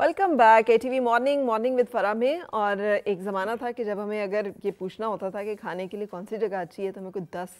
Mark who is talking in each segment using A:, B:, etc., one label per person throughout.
A: Welcome back A T V morning morning with Farah में और एक ज़माना था कि जब हमें अगर ये पूछना होता था कि खाने के लिए कौन सी जगह अच्छी है तो हमें कुछ दस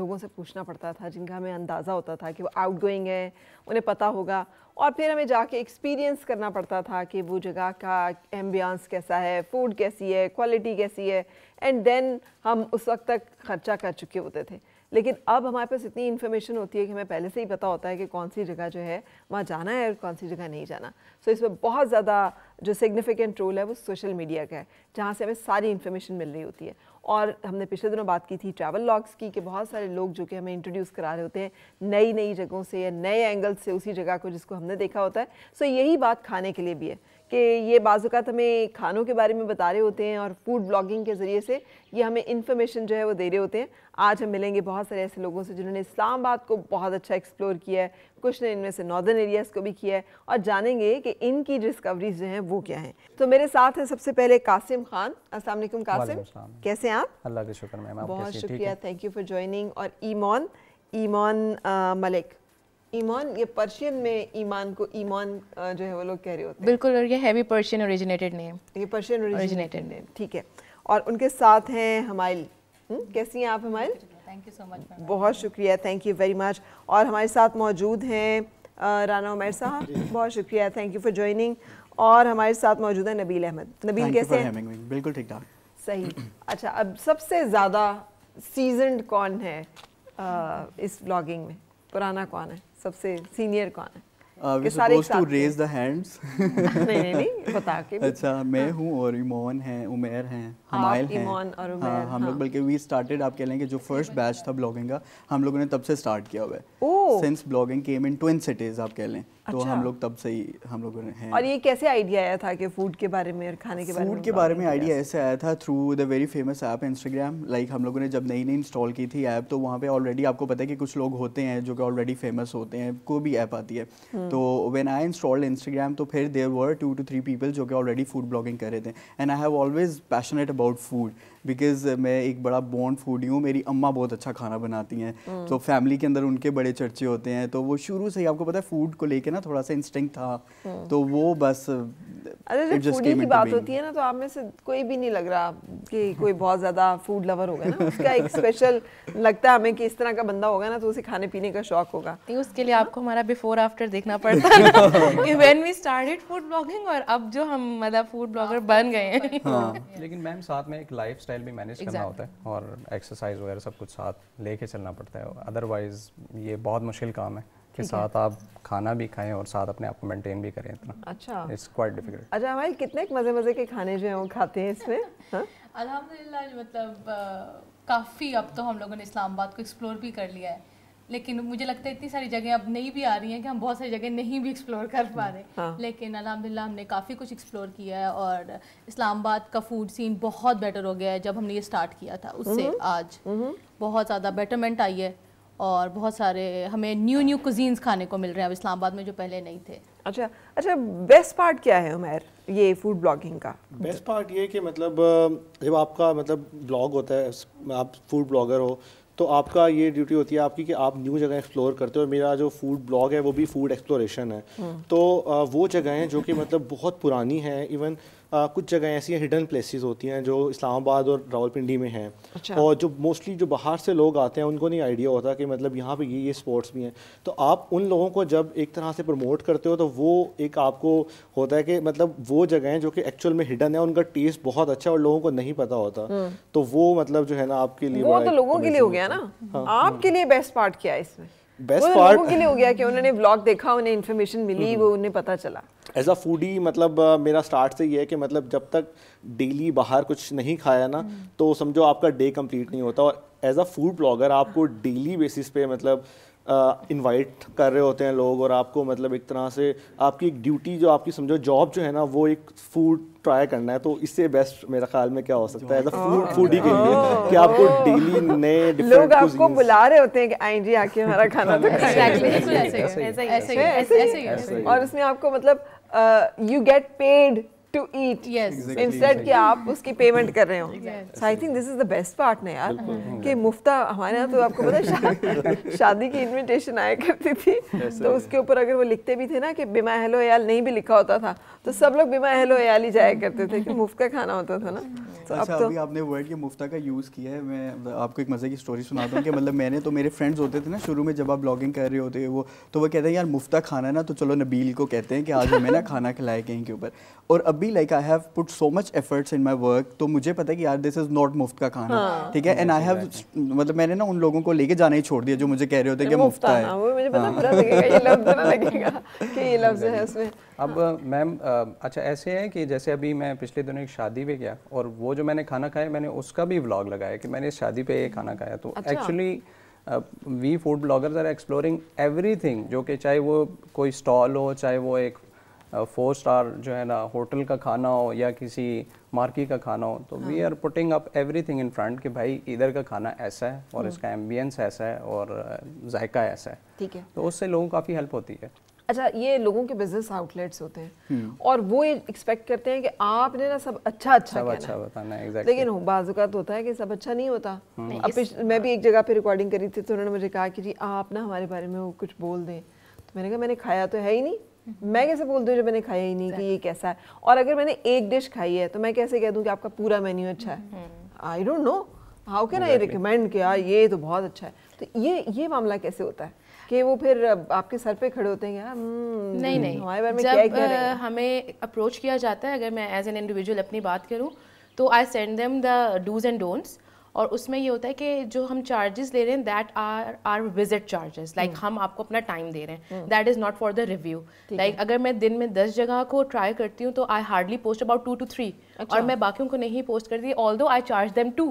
A: लोगों से पूछना पड़ता था जिनका हमें अंदाज़ा होता था कि वो आउट गोइंग है उन्हें पता होगा और फिर हमें जाके एक्सपीरियंस करना पड़ता था कि वो जगह का एम्बियांस कैसा है फूड कैसी है क्वालिटी कैसी है एंड देन हम उस वक्त तक खर्चा कर चुके होते थे लेकिन अब हमारे पास इतनी इन्फॉर्मेशन होती है कि हमें पहले से ही पता होता है कि कौन सी जगह जो है वहाँ जाना है और कौन सी जगह नहीं जाना सो so, इसमें बहुत ज़्यादा जो सिग्निफिकेंट रोल है वो सोशल मीडिया का है जहाँ से हमें सारी इन्फॉर्मेशन मिल रही होती है और हमने पिछले दिनों बात की थी ट्रैवल लॉग्स की कि बहुत सारे लोग जो कि हमें इंट्रोड्यूस करा रहे होते हैं नई नई जगहों से या नए एंगल से उसी जगह को जिसको हमने देखा होता है सो so, यही बात खाने के लिए भी है कि ये बाज़ात हमें खानों के बारे में बता रहे होते हैं और फूड ब्लॉगिंग के ज़रिए से ये हमें इन्फॉर्मेशन जो है वो दे रहे होते हैं आज हम मिलेंगे बहुत सारे ऐसे लोगों से जिन्होंने इस्लामाबाद को बहुत अच्छा एक्सप्लोर किया है कुछ ने इनमें से नॉर्दर्न एरियाज़ को भी किया है और जानेंगे कि इनकी डिस्कवरीज जो हैं वो क्या हैं तो मेरे साथ हैं सबसे पहले कासिम खान असलम कासिम कैसे हैं आप
B: अल्लाह के शुक्र मैम बहुत शुक्रिया
A: थैंक यू फॉर ज्वाइनिंग और ईमान ईमान मलिक ईमान ये पर्शियन में ईमान को ईमान जो है वो लोग कह रहे होते हैं बिल्कुल और ये है भी पर्शियन ओरिजिनेटेड नेम ये पर्शियन ओरिजिनेटेड नेम ठीक है और उनके साथ हैं हमाइल हम्म, कैसी हैं आप Humail thank you so much बहुत शुक्रिया थैंक यू वेरी मच और हमारे साथ मौजूद हैं राना उमर साहब बहुत शुक्रिया थैंक यू फॉर ज्वाइनिंग और हमारे साथ मौजूद है नबील अहमद नबील कैसे
C: हैं बिल्कुल ठीक ठाक
A: सही अच्छा अब सबसे ज़्यादा सीजनड कौन है इस ब्लॉगिंग में पुराना कौन है सबसे सीनियर कौन है
C: uh, अच्छा मैं हूँ और इमोन हैं उमेर हाँ, उमेर हम लोग हाँ। बल्कि वी स्टार्टेड आप कह लेंगे जो फर्स्ट बैच था ब्लॉगिंग का हम लोगों ने तब से स्टार्ट किया हुआ है since blogging came in twin cities आप कह लें तो अच्छा। हम लोग तब से ही हम लोग हैं और
A: ये कैसे आइडिया आया था कि फूड के बारे में और खाने के बारे में फूड के बारे में
C: आइडिया ऐसे आया था through the very famous app Instagram like हम लोगों ने जब नई नई इंस्टॉल की थी ऐप तो वहाँ पे ऑलरेडी आपको पता है कि कुछ लोग होते हैं जो कि ऑलरेडी फेमस होते हैं कोई भी ऐप आती है हम्म। तो वेन आई इंस्टॉल इंस्टाग्राम तो फिर there were two two three people जो कि ऑलरेडी फूड ब्लॉगिंग कर रहे थे and I have always passionate about food because मैं एक बड़ा बॉन्ड फूडी हूँ मेरी अम्मा बहुत अच्छा खाना बनाती हैं hmm. तो फैमिली के अंदर उनके बड़े चर्चे होते हैं तो वो शुरू से ही आपको पता है फूड को लेके ना थोड़ा सा इंस्टिंग था hmm. तो वो बस अरे जब फूडी की बात होती
A: है ना तो आप में से कोई भी नहीं लग रहा कि कोई बहुत ज़्यादा फूड लवर होगा ना उसका एक स्पेशल लगता है हमें कि इस तरह का बंदा होगा ना तो उसे खाने पीने का शौक होगा नहीं उसके लिए आपको हमारा बिफोर आफ्टर देखना पड़ता
D: है कि when we started food blogging और अब जो हम मतलब फूड ब्लॉगर बन गए हैं हाँ।
B: लेकिन मैम साथ में एक लाइफ भी मैनेज करना होता है और एक्सरसाइज वगैरह सब कुछ साथ लेके चलना पड़ता है अदरवाइज़ ये बहुत मुश्किल काम है के साथ आप खाना भी खाएं और साथ अपने आप को मेंटेन भी करें इतना अच्छा इट्स क्वाइट डिफिकल्ट
A: अच्छा भाई कितने मज़े मज़े के खाने जो हैं वो खाते हैं इसमें हाँ?
E: अलहमदिल्ला मतलब काफ़ी अब तो हम लोगों ने इस्लामाबाद को एक्सप्लोर भी कर लिया है लेकिन मुझे लगता है इतनी सारी जगह अब नहीं भी आ रही हैं कि हम बहुत सारी जगह नहीं भी एक्सप्लोर कर पा रहे हाँ। लेकिन अल्हम्दुलिल्लाह हमने काफ़ी कुछ एक्सप्लोर किया है और इस्लामाबाद का फूड सीन बहुत बेटर हो गया है जब हमने ये स्टार्ट किया था उससे हम्म। आज हम्म। बहुत ज़्यादा बेटरमेंट आई है और बहुत सारे हमें न्यू न्यू कुजीन्स खाने को मिल रहे हैं अब इस्लामाबाद में जो पहले नहीं
A: थे अच्छा अच्छा बेस्ट पार्ट क्या है उमेर ये फूड ब्लॉगिंग का
F: बेस्ट पार्ट ये कि मतलब जब आपका मतलब ब्लॉग होता है आप फूड ब्लॉगर हो तो आपका ये ड्यूटी होती है आपकी कि आप न्यू जगह एक्सप्लोर करते हो मेरा जो फूड ब्लॉग है वो भी फूड एक्सप्लोरेशन है हम्म। तो वो जगहें जो कि मतलब बहुत पुरानी हैं इवन आ, कुछ जगह ऐसी हिडन प्लेसेस होती हैं जो इस्लामाबाद और रावलपिंडी में हैं अच्छा। और जो मोस्टली जो बाहर से लोग आते हैं उनको नहीं आइडिया होता कि मतलब यहाँ पे ये ये स्पोर्ट्स भी हैं तो आप उन लोगों को जब एक तरह से प्रमोट करते हो तो वो एक आपको होता है कि मतलब वो जगहें जो कि एक्चुअल में हिडन है उनका टेस्ट बहुत अच्छा और लोगों को नहीं पता होता हम्म। तो वो मतलब जो है ना आपके लिए वो तो लोगों के लिए हो गया ना हाँ। आपके
A: लिए बेस्ट पार्ट क्या है इसमें
F: बेस्ट पार्ट तो के लिए हो
A: गया कि उन्होंने ब्लॉग देखा उन्हें इन्फॉर्मेशन मिली हम्म। वो उन्हें पता चला
F: एज मतलब, अ फूडी मतलब मेरा स्टार्ट से ये है कि मतलब जब तक डेली बाहर कुछ नहीं खाया ना हम्म। तो समझो आपका डे कंप्लीट नहीं होता और एज अ फूड ब्लॉगर आपको डेली बेसिस पे मतलब इनवाइट कर रहे होते हैं लोग और आपको मतलब एक तरह से आपकी एक ड्यूटी जो आपकी समझो जॉब जो है ना वो एक फूड ट्राई करना है तो इससे बेस्ट मेरे ख्याल में क्या हो सकता है फूड फूडी oh. के लिए oh. कि आपको डेली नए लोग आपको
A: बुला रहे होते हैं कि आई जी आके हमारा खाना तो और उसमें आपको मतलब uh, you get paid to eat instead कि आप उसकी पेमेंट कर रहे हो I think this is the best part ना यार कि मुफ्ता हमारे यहाँ तो आपको पता है शादी की इनविटेशन आया करती थी तो उसके ऊपर अगर वो लिखते भी थे ना कि बिमा हेलो याल नहीं भी लिखा होता था तो सब लोग बिमा हेलो याल ही जाया करते थे कि मुफ्त का खाना होता था ना अच्छा तो अभी
C: आपने वर्ड के मुफ्ता का यूज़ किया है मैं मतलब आपको एक मज़े की स्टोरी सुना दूँ कि मतलब मैंने तो मेरे फ्रेंड्स होते थे ना शुरू में जब आप ब्लॉगिंग कर रहे होते हैं वो तो वो कहते हैं यार मुफ्ता खाना ना तो चलो नबील को कहते हैं कि आज हमें ना खाना खिलाए कहीं के ऊपर और अब अभी like I have put so much efforts in my work तो मुझे पता है कि यार दिस इज नॉट मुफ्त का खाना हाँ। ठीक है एंड आई हैव मतलब मैंने ना उन लोगों को लेके जाना ही छोड़ दिया जो मुझे कह रहे होते कि मुफ्त है मुझे पता हाँ। बुरा लगेगा ये लफ्ज लगेगा कि ये लफ्ज है
B: उसमें अब हाँ। मैम अच्छा ऐसे है कि जैसे अभी मैं पिछले दिनों एक शादी पे गया और वो जो मैंने खाना खाया मैंने उसका भी व्लॉग लगाया कि मैंने इस शादी पे ये खाना खाया तो actually we food bloggers are exploring everything जो कि चाहे वो कोई स्टॉल हो चाहे वो एक फोर स्टार जो है ना होटल का खाना हो या किसी मार्की का खाना हो तो we are putting up everything in front कि भाई इधर का खाना ऐसा है और हाँ। इसका एम्बियंस ऐसा है और जायका ऐसा है ठीक है तो उससे लोगों को काफ़ी हेल्प होती है
A: अच्छा ये लोगों के बिजनेस आउटलेट्स होते हैं हम्म। और वो ये एक्सपेक्ट करते हैं कि आपने ना सब अच्छा अच्छा सब अच्छा
B: बताना है exactly. लेकिन
A: तो होता है कि सब अच्छा नहीं होता
B: हम्म। अब
A: मैं भी एक जगह पे रिकॉर्डिंग करी थी तो उन्होंने मुझे कहा कि जी आप ना हमारे बारे में वो कुछ बोल दें तो मैंने कहा मैंने खाया तो है ही नहीं मैं कैसे बोल दूँ जो मैंने खाया ही नहीं कि ये कैसा है और अगर मैंने एक डिश खाई है तो मैं कैसे कह दूँ कि आपका पूरा मेन्यू अच्छा है I don't know how can I recommend किया ये तो बहुत अच्छा है तो ये ये मामला कैसे होता है कि वो फिर आपके सर पे खड़े होते हैं यार हम्म, नहीं नहीं हमारे बारे में क्या क्या रहे हैं?
D: हमें अप्रोच किया जाता है अगर मैं एज एन इंडिविजुअल अपनी बात करूँ तो I send them the dos and don'ts और उसमें ये होता है कि जो हम चार्जेस ले रहे हैं that are are visit charges like हम आपको अपना टाइम दे रहे हैं that is not for the review like अगर मैं दिन में दस जगह को ट्राई करती हूँ तो I hardly post about two two three और मैं बाकी को नहीं पोस्ट करती ऑल दो आई चार्ज दैम टू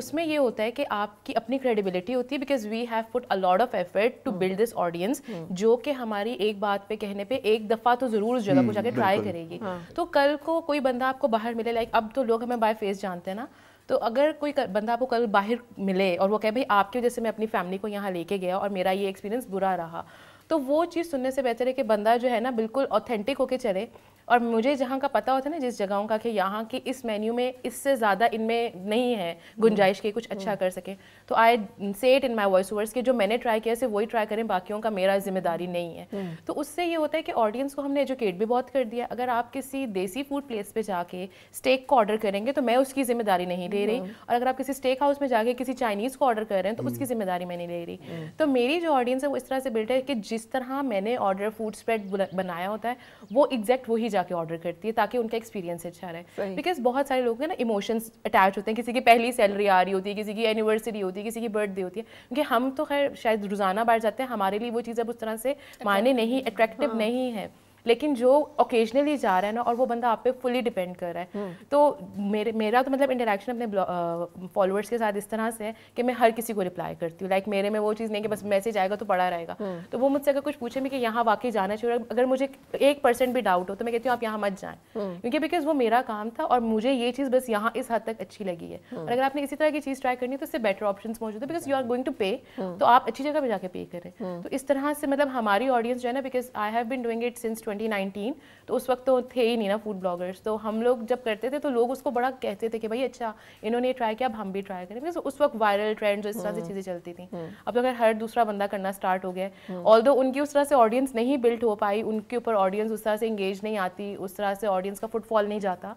D: उसमें ये होता है कि आपकी अपनी क्रेडिबिलिटी होती है because we have put a lot of effort to build this audience जो कि हमारी एक बात पे कहने पे एक दफ़ा तो ज़रूर उस जगह को hmm. जाके ट्राई करेगी हाँ. तो कल को कोई बंदा आपको बाहर मिले लाइक अब तो लोग हमें बाय फेस जानते हैं ना तो अगर कोई बंदा आपको कल बाहर मिले और वो कहे भाई आपकी वजह से मैं अपनी फैमिली को यहाँ लेके गया और मेरा ये एक्सपीरियंस बुरा रहा तो वो चीज़ सुनने से बेहतर है कि बंदा जो है ना बिल्कुल ऑथेंटिक होके चले और मुझे जहाँ का पता होता है ना जिस जगहों का कि यहाँ के इस मेन्यू में इससे ज़्यादा इनमें नहीं है गुंजाइश के कुछ हम्म, अच्छा हम्म। कर सके तो I say it in my voice overs कि जो मैंने ट्राई किया से वही ट्राई करें बाकियों का मेरा जिम्मेदारी हम्म, नहीं है तो उससे ये होता है कि ऑडियंस को हमने एजुकेट भी बहुत कर दिया अगर आप किसी देसी फूड प्लेस पर जाके स्टेक को ऑर्डर करेंगे तो मैं उसकी जिम्मेदारी नहीं ले रही और अगर आप किसी स्टेक हाउस में जाके किसी चाइनीज़ को ऑर्डर कर रहे हैं तो उसकी जिम्मेदारी मैं नहीं ले रही तो मेरी जो ऑडियंस है वो इस तरह से बिल्ट है कि जिस तरह मैंने ऑर्डर फूड स्प्रेड बनाया होता है वो एग्जैक्ट वही जाके ऑर्डर करती है ताकि उनका एक्सपीरियंस अच्छा रहे बिकॉज बहुत सारे लोग हैं ना इमोशंस अटैच होते हैं किसी की पहली सैलरी आ रही होती है किसी की एनिवर्सरी होती है किसी की बर्थडे होती है क्योंकि हम तो खैर शायद रोज़ाना बाहर जाते हैं हमारे लिए वो चीज़ अब उस तरह से मायने नहीं अट्रैक्टिव हाँ। नहीं है लेकिन जो ओकेजनली जा रहा है ना और वो बंदा आप पे फुली डिपेंड कर रहा है हम्म। तो मेरे मेरा तो मतलब इंटरेक्शन अपने फॉलोअर्स के साथ इस तरह से है कि मैं हर किसी को रिप्लाई करती हूँ लाइक like, मेरे में वो चीज़ नहीं कि बस मैसेज आएगा तो पड़ा रहेगा हम्म। तो वो मुझसे अगर कुछ पूछे भी कि यहाँ वाकई जाना चाहिए अगर मुझे एक परसेंट भी डाउट हो तो मैं कहती हूँ आप यहाँ मत जाएँ हम्म। क्योंकि बिकॉज वो मेरा काम था और मुझे ये चीज़ बस यहाँ इस हद तक अच्छी लगी है और अगर आपने इसी तरह की चीज़ ट्राई करनी है तो इससे बेटर ऑप्शन मौजूद है because you are going to pay तो आप अच्छी जगह पर जाकर पे करें तो इस तरह से मतलब हमारी ऑडियंस जो है ना because I have been doing it since 2019 तो उस वक्त तो थे ही नहीं ना फूड ब्लॉगर्स तो हम लोग जब करते थे तो लोग उसको बड़ा कहते थे कि भाई अच्छा इन्होंने ट्राई किया अब हम भी ट्राई करें तो उस वक्त वायरल ट्रेंड जो इस तरह से हम्म। चीज़ें चलती थी हम्म। अब तो अगर हर दूसरा बंदा करना स्टार्ट हो गया ऑल हम्म। दो उनकी उस तरह से ऑडियंस नहीं बिल्ट हो पाई उनके ऊपर ऑडियंस उस तरह से इंगेज नहीं आती उस तरह से ऑडियंस का फुटफॉल नहीं जाता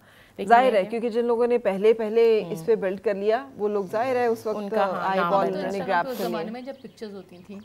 D: जाहिर है क्योंकि जिन लोगों ने
A: पहले पहले इस पे बिल्ड कर लिया वो लोग जाहिर है उस वक्त उनका आई हाँ, बॉल तो उन्होंने ग्रैब अच्छा तो कर
E: लिया जब पिक्चर्स होती थी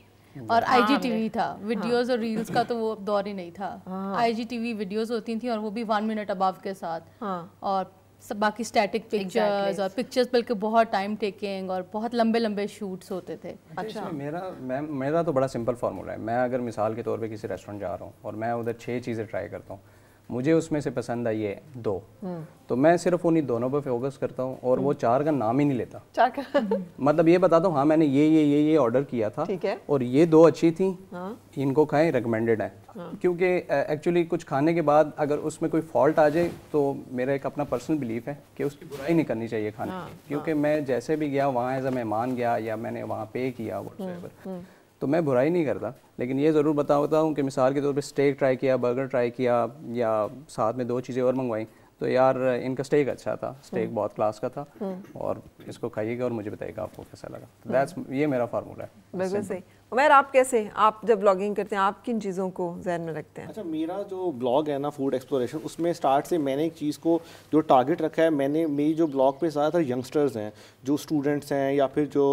E: और आईजीटीवी हाँ, था वीडियोस हाँ। और रील्स का तो वो अब दौर ही नहीं था आईजीटीवी हाँ। वीडियोस होती थी और वो भी वन मिनट अबाव के साथ और सब बाकी स्टैटिक पिक्चर्स exactly. और पिक्चर्स बल्कि बहुत टाइम टेकिंग और बहुत लंबे लंबे शूट्स होते थे अच्छा, अच्छा।
B: मेरा मैं मेरा तो बड़ा सिंपल फार्मूला है मैं अगर मिसाल के तौर पे किसी रेस्टोरेंट जा रहा हूँ और मैं उधर छह चीज़ें ट्राई करता हूँ मुझे उसमें से पसंद आई है दो हम्म। तो मैं सिर्फ उन्हीं दोनों पर फोकस करता हूँ और वो हम्म। चार का नाम ही नहीं लेता चार का मतलब ये बताता हूँ हाँ मैंने ये ये ये ये ऑर्डर किया था ठीक है और ये दो अच्छी थी हाँ। इनको खाएं रिकमेंडेड है हाँ। क्योंकि एक्चुअली कुछ खाने के बाद अगर उसमें कोई फॉल्ट आ जाए तो मेरा एक अपना पर्सनल बिलीफ है कि उसकी बुराई नहीं करनी चाहिए खाने हाँ, हाँ। क्योंकि मैं जैसे भी गया वहाँ एज अ मेहमान गया या मैंने वहाँ पे किया वो हम्म, तो मैं बुराई नहीं करता लेकिन ये ज़रूर बताता हूँ कि मिसाल के तौर पर स्टेक ट्राई किया बर्गर ट्राई किया या साथ में दो चीज़ें और मंगवाई तो यार इनका स्टेक अच्छा था स्टेक हम्म। बहुत क्लास का था हम्म। और इसको खाइएगा और मुझे बताइएगा आपको कैसा लगा तो हम्म। दैट्स ये मेरा फार्मूला है
A: बिल्कुल सही उमेर आप कैसे आप जब ब्लॉगिंग करते हैं आप किन चीज़ों को जहन में रखते हैं अच्छा
F: मेरा जो ब्लॉग है ना फूड एक्सप्लोरेशन उसमें स्टार्ट से मैंने एक चीज़ को जो टारगेट रखा है मैंने मेरी जो ब्लॉग पे ज़्यादातर यंगस्टर्स हैं जो स्टूडेंट्स हैं या फिर जो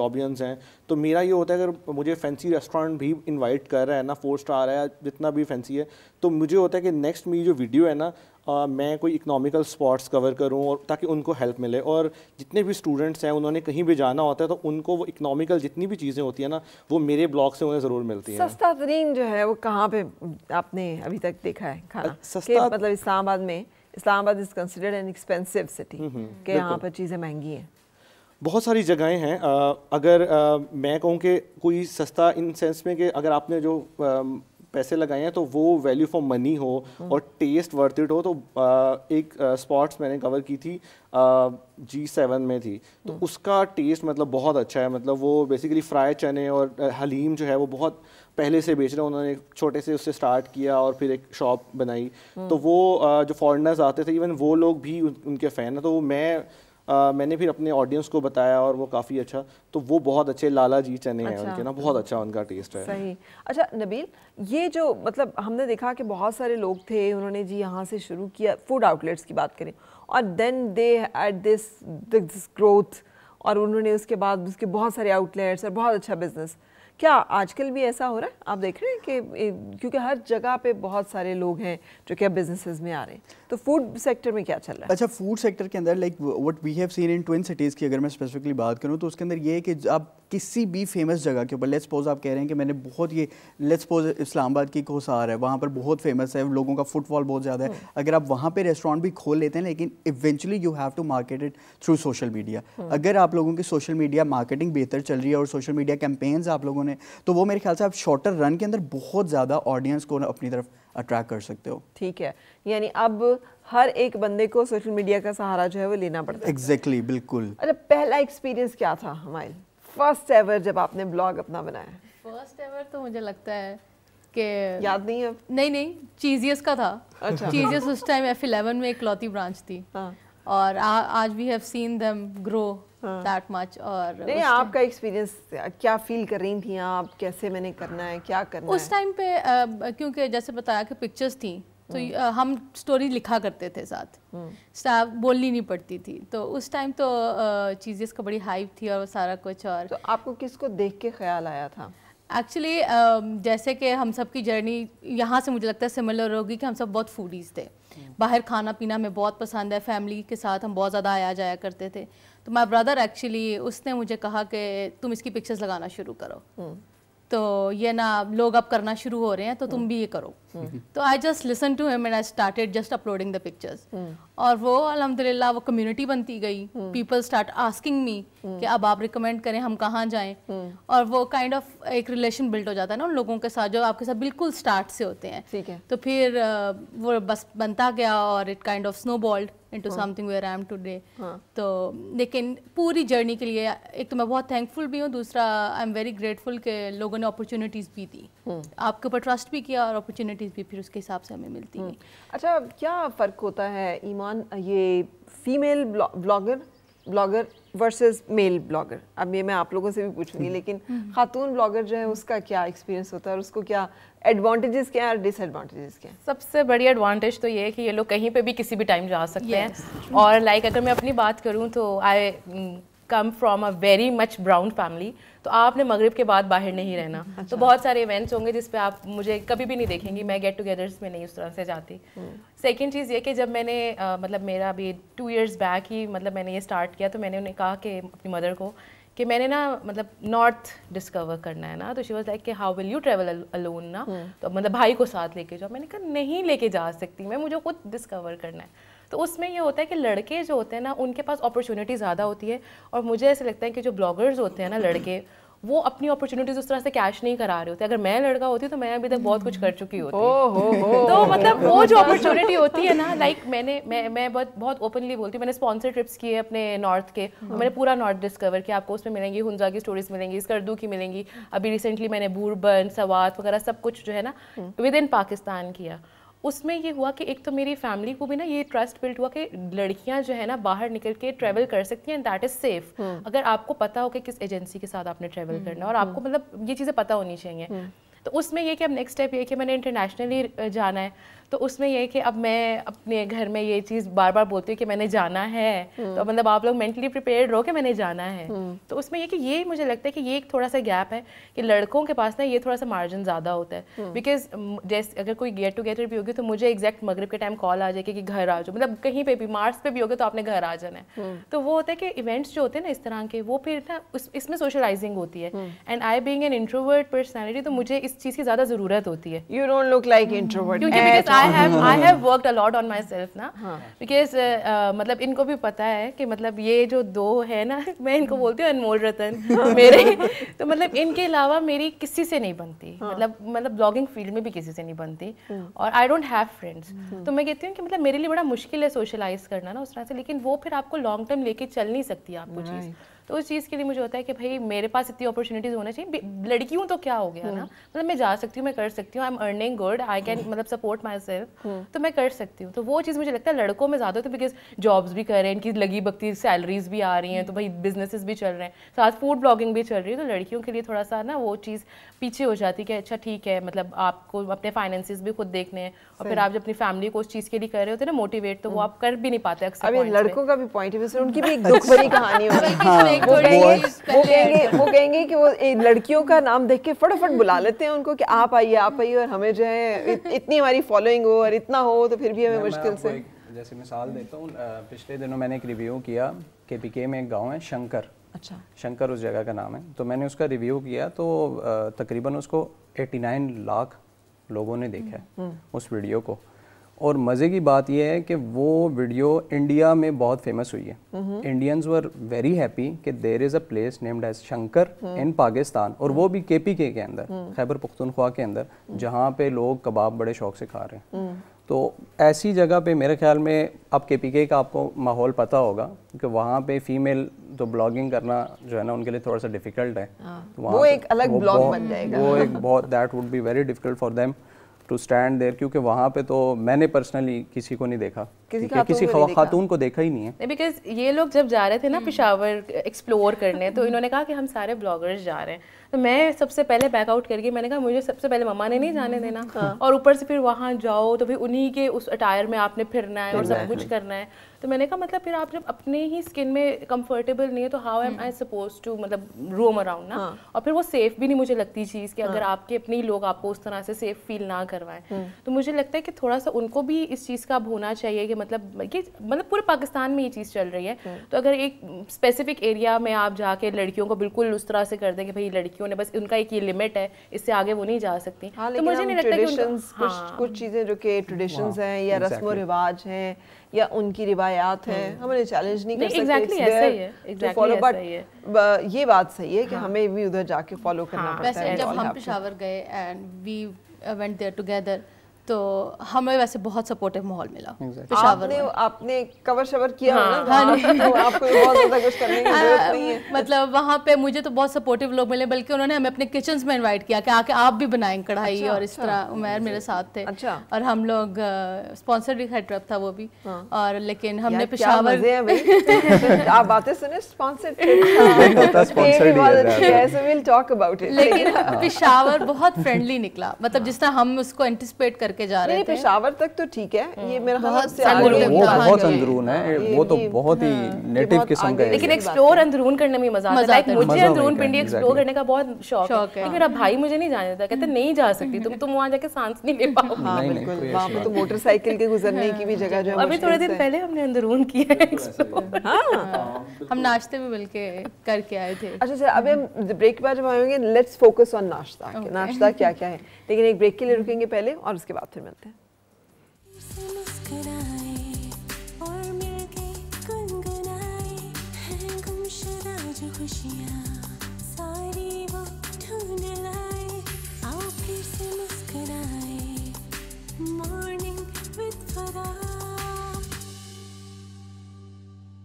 F: जॉबियंस हैं तो मेरा ये होता है अगर मुझे फैंसी रेस्टोरेंट भी इन्वाइट कर रहा है ना फोर स्टार है जितना भी फैंसी है तो मुझे होता है कि नेक्स्ट मेरी जो वीडियो है ना आ, मैं कोई इकोनॉमिकल स्पॉट्स कवर करूं और ताकि उनको हेल्प मिले और जितने भी स्टूडेंट्स हैं उन्होंने कहीं भी जाना होता है तो उनको वो इकोनॉमिकल जितनी भी चीज़ें होती हैं ना वो मेरे ब्लॉग से उन्हें ज़रूर मिलती है सस्ता
A: तरीन जो है वो कहाँ पर आपने अभी तक देखा है खाना सस्ता मतलब इस्लामाबाद में Islamabad is considered an expensive city के यहाँ पर चीज़ें महंगी हैं
F: बहुत सारी जगहें हैं अगर आ, मैं कहूँ कि कोई सस्ता इन सेंस में कि अगर आपने जो पैसे लगाए हैं तो वो वैल्यू फॉर मनी हो हम्म। और टेस्ट वर्थ इट हो तो एक स्पॉट्स मैंने कवर की थी जी सेवन में थी तो हम्म। उसका टेस्ट मतलब बहुत अच्छा है मतलब वो बेसिकली फ्राई चने और हलीम जो है वो बहुत पहले से बेच रहे हैं उन्होंने छोटे से उससे स्टार्ट किया और फिर एक शॉप बनाई तो हम्म। वो जो फॉरनर्स आते थे इवन वो लोग भी उनके फ़ैन हैं तो मैं आ, मैंने फिर अपने ऑडियंस को बताया और वो काफ़ी अच्छा तो वो बहुत अच्छे लाला जी चने अच्छा। हैं उनके ना बहुत अच्छा उनका टेस्ट है सही
A: अच्छा नबील ये जो मतलब हमने देखा कि बहुत सारे लोग थे उन्होंने जी यहाँ से शुरू किया फूड आउटलेट्स की बात करें और then they at this this growth और उन्होंने उसके बाद उसके बहुत सारे आउटलेट्स और बहुत अच्छा बिजनेस क्या आजकल भी ऐसा हो रहा है आप देख रहे हैं कि क्योंकि हर जगह पे बहुत सारे लोग हैं जो अब बिजनेसेस में आ रहे हैं तो फूड सेक्टर में क्या चल रहा है अच्छा
C: फूड सेक्टर के अंदर like what we have seen in twin cities की अगर मैं स्पेसिफिकली बात करूँ तो उसके अंदर ये है कि आप किसी भी फेमस जगह के ऊपर लेट्स सपोज आप कह रहे हैं कि मैंने बहुत ये लेट्स सपोज इस्लामाबाद की कोसार है वहाँ पर बहुत फेमस है लोगों का फुटफॉल बहुत ज़्यादा है हम्म। अगर आप वहाँ पे रेस्टोरेंट भी खोल लेते हैं लेकिन eventually you have to market it through social media अगर आप लोगों की सोशल मीडिया मार्केटिंग बेहतर चल रही है और सोशल मीडिया कैंपेन्स आप लोगों ने तो वो मेरे ख्याल से आप शॉर्टर रन के अंदर बहुत ज़्यादा ऑडियंस को अपनी तरफ अट्रैक्ट कर सकते हो
A: ठीक है यानी अब हर एक बंदे को सोशल मीडिया का सहारा जो है वो लेना पड़ता है
C: एग्जैक्टली exactly, बिल्कुल
A: अरे अच्छा, पहला एक्सपीरियंस क्या था हमारे फर्स्ट एवर जब आपने ब्लॉग अपना बनाया
E: फर्स्ट एवर तो मुझे लगता है कि याद नहीं है नहीं नहीं चीजियस का था अच्छा चीजियस उस टाइम एफ इलेवन में एक लौती ब्रांच थी हाँ. और आ,
A: आज we have seen them grow that much और नहीं आपका एक्सपीरियंस क्या फील कर रही थी आप कैसे मैंने करना है क्या करना उस टाइम
E: पे क्योंकि जैसे बताया कि पिक्चर्स थी तो हम्म। हम स्टोरी लिखा करते थे साथ स्टाफ हम्म। बोलनी नहीं पड़ती थी तो उस टाइम तो चीज़ें का बड़ी हाइप थी और सारा कुछ और तो आपको किसको देख के ख्याल आया था एक्चुअली uh, जैसे कि हम सब की जर्नी यहाँ से मुझे लगता है सिमिलर होगी कि हम सब बहुत फूडीज़ थे हम्म। बाहर खाना पीना हमें बहुत पसंद है फैमिली के साथ हम बहुत ज़्यादा आया जाया करते थे तो माई ब्रदर एक्चुअली उसने मुझे कहा कि तुम इसकी पिक्चर्स लगाना शुरू करो तो ये ना लोग अब करना शुरू हो रहे हैं तो तुम भी ये करो तो I just listen to him and I started just uploading the pictures और वो अलहमदिल्ला वो कम्युनिटी बनती गई पीपल स्टार्ट आस्किंग मी कि अब आप रिकमेंड करें हम कहाँ जाएं hmm. और वो काइंड kind ऑफ of एक रिलेशन बिल्ड हो जाता है ना उन लोगों के साथ जो आपके साथ बिल्कुल स्टार्ट से होते हैं ठीक है तो फिर वो बस बनता गया और it kind of snowballed to something where I am today तो लेकिन पूरी जर्नी के लिए एक तो मैं बहुत थैंकफुल भी हूँ दूसरा आई एम वेरी ग्रेटफुल के लोगों ने अपॉर्चुनिटीज़ भी दी hmm. आपके ऊपर ट्रस्ट भी किया और अपॉर्चुनिटीज चीज़ भी
A: फिर उसके हिसाब से हमें मिलती हम्म। है अच्छा क्या फ़र्क होता है ईमान ये female blogger blogger versus male blogger अब ये मैं आप लोगों से भी पूछूंगी हम्म। लेकिन हम्म। खातून ब्लॉगर जो है उसका क्या एक्सपीरियंस होता है और उसको क्या एडवांटेजेस क्या है और डिसएडवांटेजेस क्या है
D: सबसे बड़ी एडवांटेज तो ये है कि ये लोग कहीं पे भी किसी भी टाइम जा सकते yes. हैं और लाइक like, अगर मैं अपनी बात करूँ तो I come from a very much brown family तो आपने मगरब के बाद बाहर नहीं रहना तो अच्छा। तो बहुत सारे इवेंट्स होंगे जिसपे आप मुझे कभी भी नहीं देखेंगी मैं गेट टुगेदर्स में नहीं उस तरह से जाती सेकेंड हम्म। चीज़ ये कि जब मैंने आ, मतलब मेरा अभी टू ईयर्स बैक ही मतलब मैंने ये स्टार्ट किया तो मैंने उन्हें कहा कि अपनी मदर को कि मैंने ना मतलब नॉर्थ डिस्कवर करना है ना तो शी वॉज लाइक कि how will you travel alone ना हम्म। तो मतलब भाई को साथ लेके जाओ मैंने कहा नहीं लेके जा सकती मैं मुझे खुद डिस्कवर करना है तो उसमें ये होता है कि लड़के जो होते हैं ना उनके पास अपॉर्चुनिटी ज़्यादा होती है और मुझे ऐसे लगता है कि जो ब्लॉगर्स होते हैं ना लड़के वो अपनी अपॉर्चुनिटीज उस तरह से कैश नहीं करा रहे होते अगर मैं लड़का होती तो मैं अभी तक बहुत कुछ कर चुकी होती तो मतलब वो जो अपॉर्चुनिटी होती है ना लाइक मैंने मैं मैं बहुत बहुत ओपनली बोलती हूँ मैंने स्पॉन्सर ट्रिप्स किए अपने नॉर्थ के और मैंने पूरा नॉर्थ डिस्कवर किया आपको उसमें मिलेंगी हुंजा की स्टोरीज मिलेंगी स्कर्दू की मिलेंगी अभी रिसेंटली मैंने बूरबन सवात वगैरह सब कुछ जो है ना विद इन पाकिस्तान किया उसमें ये हुआ कि एक तो मेरी फैमिली को भी ना ये ट्रस्ट बिल्ड हुआ कि लड़कियां जो है ना बाहर निकल के ट्रैवल कर सकती हैं दैट इज़ सेफ अगर आपको पता हो कि किस एजेंसी के साथ आपने ट्रैवल करना है हम्म। और आपको हम्म। मतलब ये चीज़ें पता होनी चाहिए हम्म। तो उसमें ये कि अब नेक्स्ट स्टेप ये कि मैंने इंटरनेशनली जाना है तो उसमें यह कि अब मैं अपने घर में ये चीज़ बार बार बोलती हूँ कि मैंने जाना है हम्म। तो मतलब आप लोग मेंटली प्रिपेयर्ड रहो कि मैंने जाना है हम्म। तो उसमें यह कि ये मुझे लगता है कि ये एक थोड़ा सा गैप है कि लड़कों के पास ना ये थोड़ा सा मार्जिन ज़्यादा होता है बिकॉज हम्म। जैसे अगर कोई गेट टुगेदर भी होगी तो मुझे एग्जैक्ट मगरब के टाइम कॉल आ जाएगी कि घर आ जाओ मतलब कहीं पर भी मार्च पे भी होगा तो आपने घर आ जाना है तो वो होता है कि इवेंट्स जो होते हैं ना इस तरह के वो फिर ना इसमें सोशलाइजिंग होती है and I being an introvert personality तो मुझे इस चीज़ की ज़्यादा ज़रूरत होती है you don't look like
A: introvert
D: I have I have worked a lot on myself ना बिकॉज मतलब इनको भी पता है कि मतलब ये जो दो है ना मैं इनको बोलती हूँ अनमोल रतन मेरे तो मतलब इनके अलावा मेरी किसी से नहीं बनती मतलब मतलब ब्लॉगिंग फील्ड में भी किसी से नहीं बनती और आई डोंट हैव फ्रेंड्स तो मैं कहती हूँ कि मतलब मेरे लिए बड़ा मुश्किल है सोशलाइज करना ना उस तरह से लेकिन वो फिर आपको लॉन्ग टर्म लेके चल नहीं सकती आपको चीज़ तो उस चीज़ के लिए मुझे होता है कि भाई मेरे पास इतनी अपॉर्चुनिटीज़ होना चाहिए लड़की हूँ तो क्या हो गया ना हम्म। मतलब मैं जा सकती हूँ मैं कर सकती हूँ I am earning good I can मतलब सपोर्ट माई सेल्फ तो मैं कर सकती हूँ तो वो चीज़ मुझे लगता है लड़कों में ज़्यादा होती है बिकॉज जॉब्स भी कर रहे हैं इनकी लगी बगती सैलरीज भी आ रही हैं तो भाई बिजनेसिस भी चल रहे हैं साथ फूड ब्लॉगिंग भी चल रही है तो लड़कियों के लिए थोड़ा सा ना वो चीज़ पीछे हो जाती है कि अच्छा ठीक है मतलब आपको अपने फाइनेंसिस भी खुद देखने हैं और फिर आप जब अपनी फैमिली को उस चीज़ के लिए कर रहे होते हैं ना मोटिवेट तो वो हम्म। आप कर भी नहीं पाते अक्सर लड़कों
A: का भी पॉइंट ऑफ उनकी भी एक दुख भरी कहानी वो कहेंगे वो कहेंगे कि वो लड़कियों का नाम देख के फटाफट बुला लेते हैं उनको कि आप आइए आप आइए और हमें जो है इतनी हमारी फॉलोइंग हो और इतना हो तो फिर भी हमें मुश्किल से
B: जैसे मिसाल देता हूँ पिछले दिनों मैंने एक रिव्यू किया के में एक गाँव है शंकर अच्छा शंकर उस जगह का नाम है तो मैंने उसका रिव्यू किया तो तकरीबन उसको 89 लाख लोगों ने देखा है हम्म। उस वीडियो को और मज़े की बात यह है कि वो वीडियो इंडिया में बहुत फेमस हुई है इंडियंस वर वेरी हैप्पी कि there is a place named as Shankar in Pakistan और वो भी के पी के के अंदर खैबर हम्म। पुख्तनख्वा के अंदर हम्म। जहाँ पे लोग कबाब बड़े शौक से खा रहे हैं हम्म। तो ऐसी जगह पे मेरे ख्याल में अब के पी के का आपको माहौल पता होगा कि वहाँ पे फीमेल तो ब्लॉगिंग करना जो है ना उनके लिए थोड़ा सा डिफिकल्ट है हाँ। तो वो एक
A: अलग ब्लॉग बन जाएगा वो एक
B: बहुत that would be very difficult for them to stand there क्योंकि वहां पे तो मैंने पर्सनली किसी को नहीं देखा किसी खातून किसी खातून, खातून को देखा ही नहीं
D: है बिकॉज ये लोग जब जा रहे थे ना हम्म। पिशावर एक्सप्लोर करने तो इन्होंने कहा कि हम सारे ब्लॉगर्स जा रहे हैं तो मैं सबसे पहले बैकआउट करके मैंने कहा मुझे सबसे पहले मम्मा ने नहीं जाने हम्म, देना हाँ। और ऊपर से फिर वहाँ जाओ तो फिर उन्हीं के उस अटायर में आपने फिरना है और सब कुछ करना है तो मैंने कहा मतलब फिर आप जब अपने ही स्किन में कंफर्टेबल नहीं है तो how am I suppose to मतलब रोम अराउंड ना हाँ. और फिर वो सेफ भी नहीं मुझे लगती चीज़ कि हाँ. अगर आपके अपने ही लोग आपको उस तरह से सेफ फील ना करवाएं हम्म। तो मुझे लगता है कि थोड़ा सा उनको भी इस चीज़ का अब होना चाहिए कि मतलब कि मतलब पूरे पाकिस्तान में ये चीज़ चल रही है हम्म। तो अगर एक स्पेसिफिक एरिया में आप जाके लड़कियों को बिल्कुल उस तरह से कर दें कि भाई लड़की लड़कियों ने बस
A: उनका एक ये लिमिट है इससे आगे वो नहीं जा सकती हाँ, तो मुझे नहीं लगता कि कुछ हाँ। कुछ चीज़ें जो कि ट्रेडिशंस हैं या exactly. रस्म रिवाज हैं या उनकी रिवायात हैं हाँ। हम उन्हें चैलेंज नहीं कर सकते फॉलो बट ये बात सही है कि हाँ। हमें भी उधर जाके फॉलो करना पड़ता है जब हम पेशावर
E: गए and we went there together तो हमें वैसे बहुत सपोर्टिव माहौल मिला exactly. आपने आपने कवर शवर किया हाँ, ना हाँ, हाँ, तो आपको बहुत ज़्यादा कुछ करने की हाँ, जरूरत नहीं है मतलब वहाँ पे मुझे तो बहुत सपोर्टिव लोग मिले बल्कि उन्होंने हमें अपने किचन में इनवाइट किया कि आके आप भी बनाएं कढ़ाई अच्छा, और इस अच्छा। तरह अच्छा, उमेर मेरे साथ थे अच्छा और हम लोग स्पॉन्सर भी है ट्रिप था वो भी हाँ। और लेकिन हमने पिशावर आप बातें सुने
A: लेकिन हाँ। पिशावर
E: बहुत फ्रेंडली निकला मतलब जिस तरह हम उसको एंटिसपेट करके करके जा रहे थे पेशावर तक तो ठीक है ये हम्म। मेरा बहुत
B: से वो बहुत अंदरून है वो तो बहुत ही नेटिव हाँ, किस्म का लेकिन एक्सप्लोर
D: अंदरून करने में मजा आता है मुझे अंदरून पिंडी एक्सप्लोर करने का बहुत शौक है लेकिन मेरा भाई मुझे नहीं जाने देता कहते नहीं जा सकती तुम तुम वहाँ जाके सांस नहीं ले हाँ, पाओ वहाँ पे तो
A: मोटरसाइकिल के गुजरने की भी हाँ। जगह जो अभी थोड़े दिन
E: पहले हमने अंदरून किया एक्सप्लोर
A: हम नाश्ते में मिलके करके आए थे अच्छा सर अच्छा, अभी हम ब्रेक के बाद जब आएंगे लेट्स फोकस ऑन नाश्ता नाश्ता क्या क्या है लेकिन एक ब्रेक के लिए रुकेंगे पहले और उसके बाद और फिर मिलते हैं
B: सारी ढूंढ लाए
E: मॉर्निंग विद